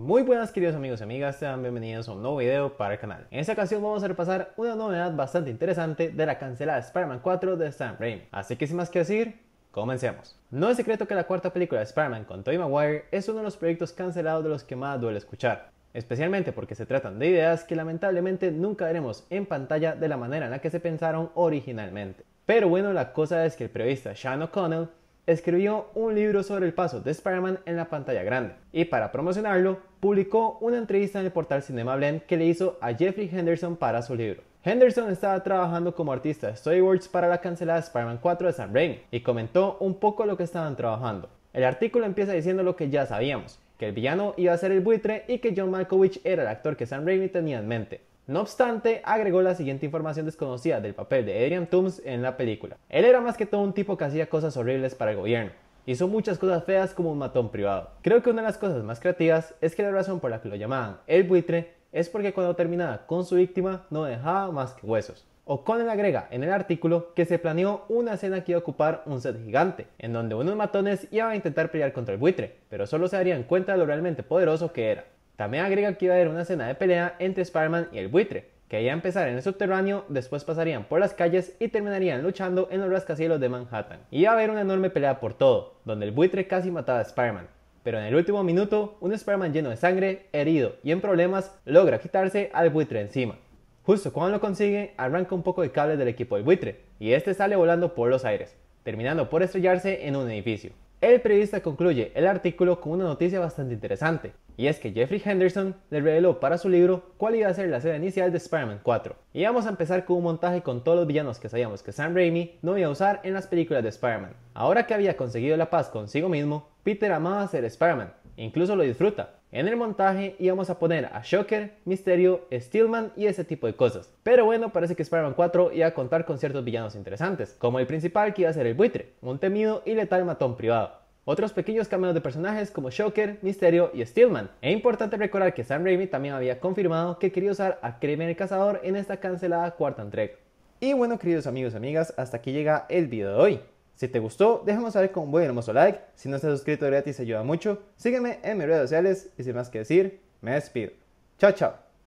Muy buenas queridos amigos y amigas, sean bienvenidos a un nuevo video para el canal. En esta ocasión vamos a repasar una novedad bastante interesante de la cancelada Spider-Man 4 de Sam Raimi. Así que sin más que decir, comencemos. No es secreto que la cuarta película de Spider-Man con Tobey Maguire es uno de los proyectos cancelados de los que más duele escuchar especialmente porque se tratan de ideas que lamentablemente nunca veremos en pantalla de la manera en la que se pensaron originalmente. Pero bueno, la cosa es que el periodista Sean O'Connell escribió un libro sobre el paso de Spider-Man en la pantalla grande y para promocionarlo publicó una entrevista en el portal Cinema Blend que le hizo a Jeffrey Henderson para su libro. Henderson estaba trabajando como artista de storyboards para la cancelada Spider-Man 4 de Sam Raimi y comentó un poco lo que estaban trabajando. El artículo empieza diciendo lo que ya sabíamos, que el villano iba a ser el buitre y que John Malkovich era el actor que Sam Raimi tenía en mente. No obstante, agregó la siguiente información desconocida del papel de Adrian Toomes en la película. Él era más que todo un tipo que hacía cosas horribles para el gobierno. Hizo muchas cosas feas como un matón privado. Creo que una de las cosas más creativas es que la razón por la que lo llamaban el buitre es porque cuando terminaba con su víctima no dejaba más que huesos. O Conan agrega en el artículo que se planeó una escena que iba a ocupar un set gigante, en donde unos matones iban a intentar pelear contra el buitre, pero solo se darían cuenta de lo realmente poderoso que era. También agrega que iba a haber una escena de pelea entre Spider-Man y el buitre, que iba a empezar en el subterráneo, después pasarían por las calles y terminarían luchando en los rascacielos de Manhattan. Iba a haber una enorme pelea por todo, donde el buitre casi mataba a Spider-Man, pero en el último minuto, un Spider-Man lleno de sangre, herido y en problemas, logra quitarse al buitre encima. Justo cuando lo consigue, arranca un poco de cable del equipo del buitre, y este sale volando por los aires, terminando por estrellarse en un edificio. El periodista concluye el artículo con una noticia bastante interesante, y es que Jeffrey Henderson le reveló para su libro cuál iba a ser la sede inicial de Spider-Man 4. Y vamos a empezar con un montaje con todos los villanos que sabíamos que Sam Raimi no iba a usar en las películas de Spider-Man. Ahora que había conseguido la paz consigo mismo, Peter amaba ser Spider-Man, incluso lo disfruta. En el montaje íbamos a poner a Shocker, Misterio, Steelman y ese tipo de cosas. Pero bueno, parece que Spider-Man 4 iba a contar con ciertos villanos interesantes, como el principal que iba a ser el buitre, un temido y letal matón privado. Otros pequeños cameos de personajes como Shocker, Misterio y Steelman. Es importante recordar que Sam Raimi también había confirmado que quería usar a crime el Cazador en esta cancelada cuarta entrega. Y bueno, queridos amigos y amigas, hasta aquí llega el video de hoy. Si te gustó, déjame saber con un buen hermoso like. Si no estás suscrito gratis, ayuda mucho. Sígueme en mis redes sociales y sin más que decir, me despido. Chao, chao.